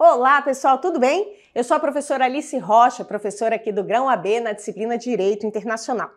Olá, pessoal, tudo bem? Eu sou a professora Alice Rocha, professora aqui do Grão AB na disciplina Direito Internacional.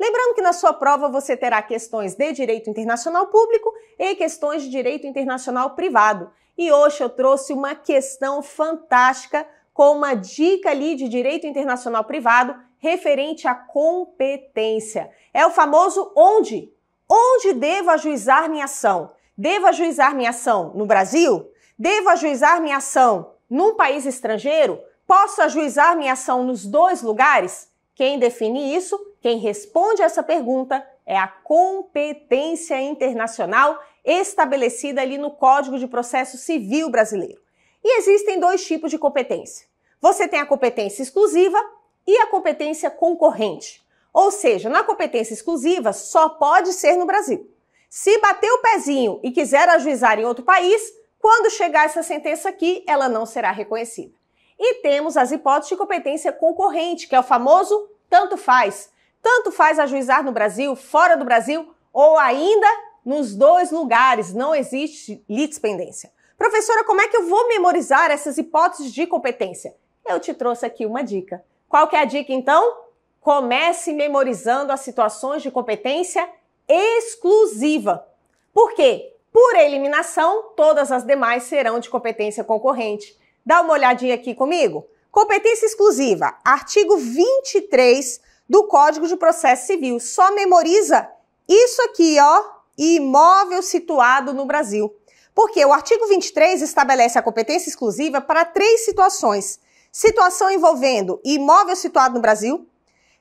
Lembrando que na sua prova você terá questões de direito internacional público e questões de direito internacional privado. E hoje eu trouxe uma questão fantástica com uma dica ali de direito internacional privado referente à competência. É o famoso onde? Onde devo ajuizar minha ação? Devo ajuizar minha ação no Brasil? Devo ajuizar minha ação num país estrangeiro? Posso ajuizar minha ação nos dois lugares? Quem define isso, quem responde essa pergunta, é a competência internacional estabelecida ali no Código de Processo Civil Brasileiro. E existem dois tipos de competência. Você tem a competência exclusiva e a competência concorrente. Ou seja, na competência exclusiva só pode ser no Brasil. Se bater o pezinho e quiser ajuizar em outro país, quando chegar essa sentença aqui, ela não será reconhecida. E temos as hipóteses de competência concorrente, que é o famoso tanto faz. Tanto faz ajuizar no Brasil, fora do Brasil ou ainda nos dois lugares. Não existe litispendência. Professora, como é que eu vou memorizar essas hipóteses de competência? Eu te trouxe aqui uma dica. Qual que é a dica então? Comece memorizando as situações de competência exclusiva. Por quê? Por eliminação, todas as demais serão de competência concorrente. Dá uma olhadinha aqui comigo. Competência exclusiva, artigo 23 do Código de Processo Civil. Só memoriza isso aqui, ó, imóvel situado no Brasil. Porque o artigo 23 estabelece a competência exclusiva para três situações: situação envolvendo imóvel situado no Brasil,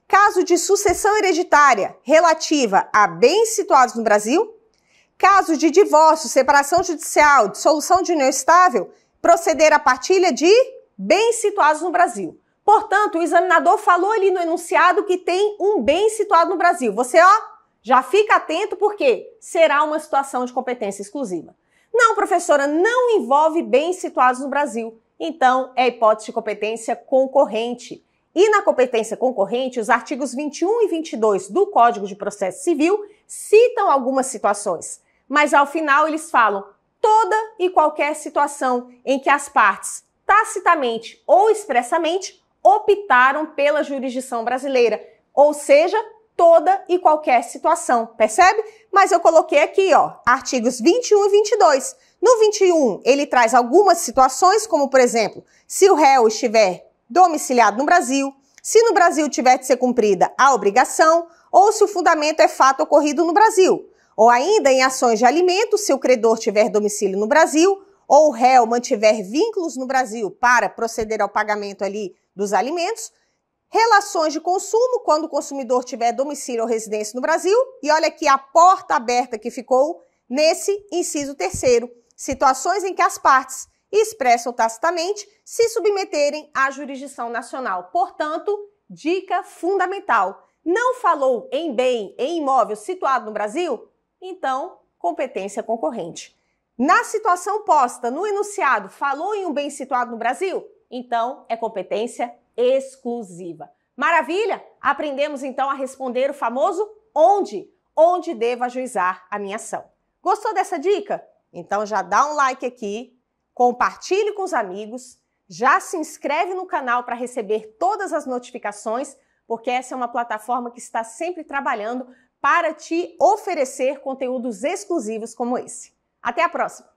caso de sucessão hereditária relativa a bens situados no Brasil Casos de divórcio, separação judicial, dissolução de união estável, proceder à partilha de bens situados no Brasil. Portanto, o examinador falou ali no enunciado que tem um bem situado no Brasil. Você, ó, já fica atento porque será uma situação de competência exclusiva. Não, professora, não envolve bens situados no Brasil. Então, é hipótese de competência concorrente. E na competência concorrente, os artigos 21 e 22 do Código de Processo Civil citam algumas situações mas ao final eles falam toda e qualquer situação em que as partes, tacitamente ou expressamente, optaram pela jurisdição brasileira, ou seja, toda e qualquer situação, percebe? Mas eu coloquei aqui, ó, artigos 21 e 22. No 21, ele traz algumas situações, como por exemplo, se o réu estiver domiciliado no Brasil, se no Brasil tiver de ser cumprida a obrigação ou se o fundamento é fato ocorrido no Brasil. Ou ainda em ações de alimento, se o credor tiver domicílio no Brasil ou o réu mantiver vínculos no Brasil para proceder ao pagamento ali dos alimentos. Relações de consumo, quando o consumidor tiver domicílio ou residência no Brasil. E olha aqui a porta aberta que ficou nesse inciso terceiro. Situações em que as partes expressam tacitamente se submeterem à jurisdição nacional. Portanto, dica fundamental. Não falou em bem, em imóvel situado no Brasil? então competência concorrente. Na situação posta no enunciado, falou em um bem situado no Brasil? Então é competência exclusiva. Maravilha! Aprendemos então a responder o famoso onde, onde devo ajuizar a minha ação. Gostou dessa dica? Então já dá um like aqui, compartilhe com os amigos, já se inscreve no canal para receber todas as notificações, porque essa é uma plataforma que está sempre trabalhando para te oferecer conteúdos exclusivos como esse. Até a próxima!